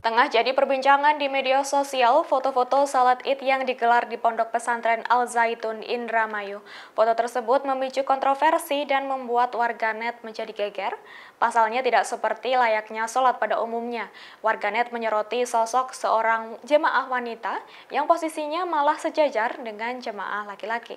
Tengah jadi perbincangan di media sosial foto-foto salat id yang digelar di Pondok Pesantren Al Zaitun Indramayu. Foto tersebut memicu kontroversi dan membuat warganet menjadi geger. Pasalnya tidak seperti layaknya sholat pada umumnya. Warganet menyoroti sosok seorang jemaah wanita yang posisinya malah sejajar dengan jemaah laki-laki.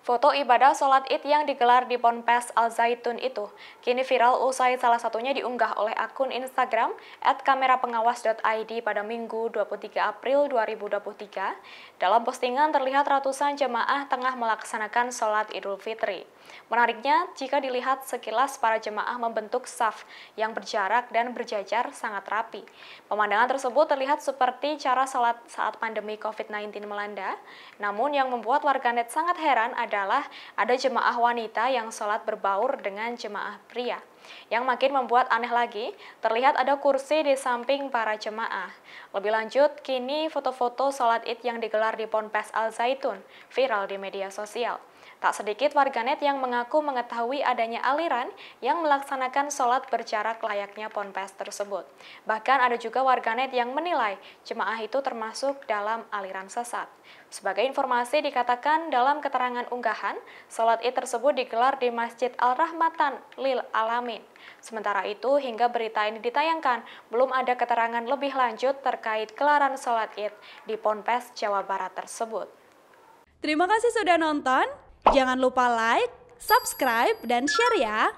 Foto ibadah sholat id yang digelar di Ponpes Al Zaitun itu kini viral usai salah satunya diunggah oleh akun Instagram @kamerapengawas.id pada Minggu 23 April 2023. Dalam postingan terlihat ratusan jemaah tengah melaksanakan sholat Idul Fitri. Menariknya, jika dilihat sekilas para jemaah membentuk saf yang berjarak dan berjajar sangat rapi. Pemandangan tersebut terlihat seperti cara sholat saat pandemi COVID-19 melanda. Namun yang membuat warganet sangat heran adalah adalah ada jemaah wanita yang sholat berbaur dengan jemaah pria. Yang makin membuat aneh lagi, terlihat ada kursi di samping para jemaah. Lebih lanjut, kini foto-foto sholat id yang digelar di Ponpes Al Zaitun viral di media sosial. Tak sedikit warganet yang mengaku mengetahui adanya aliran yang melaksanakan sholat berjarak layaknya ponpes tersebut. Bahkan ada juga warganet yang menilai jemaah itu termasuk dalam aliran sesat. Sebagai informasi dikatakan dalam keterangan unggahan, sholat id tersebut digelar di Masjid Al-Rahmatan Lil Alami Amin. Sementara itu, hingga berita ini ditayangkan, belum ada keterangan lebih lanjut terkait kelaran sholat id di Ponpes, Jawa Barat tersebut. Terima kasih sudah nonton, jangan lupa like, subscribe, dan share ya!